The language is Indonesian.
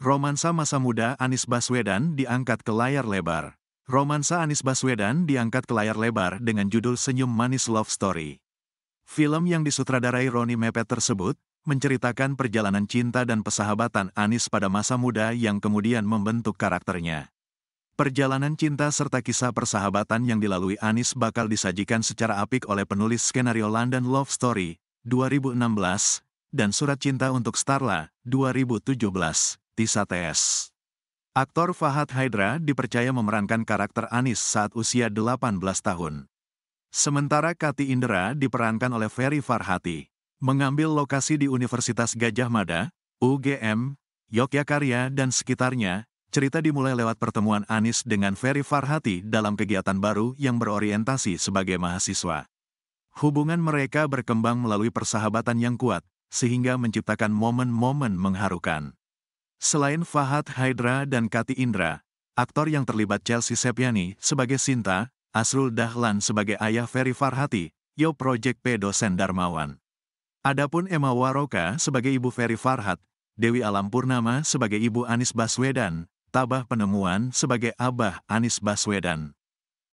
Romansa masa muda Anies Baswedan diangkat ke layar lebar. Romansa Anies Baswedan diangkat ke layar lebar dengan judul Senyum Manis Love Story. Film yang disutradarai Roni Mepet tersebut menceritakan perjalanan cinta dan persahabatan Anies pada masa muda yang kemudian membentuk karakternya. Perjalanan cinta serta kisah persahabatan yang dilalui Anis bakal disajikan secara apik oleh penulis skenario London Love Story 2016 dan Surat Cinta untuk Starla 2017. Tisa TS. Aktor Fahad Haidra dipercaya memerankan karakter Anis saat usia 18 tahun. Sementara Kati Indra diperankan oleh Ferry Farhati. Mengambil lokasi di Universitas Gajah Mada, UGM, Yogyakarta dan sekitarnya, cerita dimulai lewat pertemuan Anis dengan Ferry Farhati dalam kegiatan baru yang berorientasi sebagai mahasiswa. Hubungan mereka berkembang melalui persahabatan yang kuat, sehingga menciptakan momen-momen mengharukan. Selain Fahad Haidra dan Kati Indra, aktor yang terlibat Chelsea Sepiani sebagai Sinta, Asrul Dahlan sebagai ayah Ferry Farhati, Yo Project P. Dosen Darmawan. Adapun Emma Waroka sebagai ibu Ferry Farhat, Dewi Alam Purnama sebagai ibu Anis Baswedan, Tabah Penemuan sebagai Abah Anis Baswedan.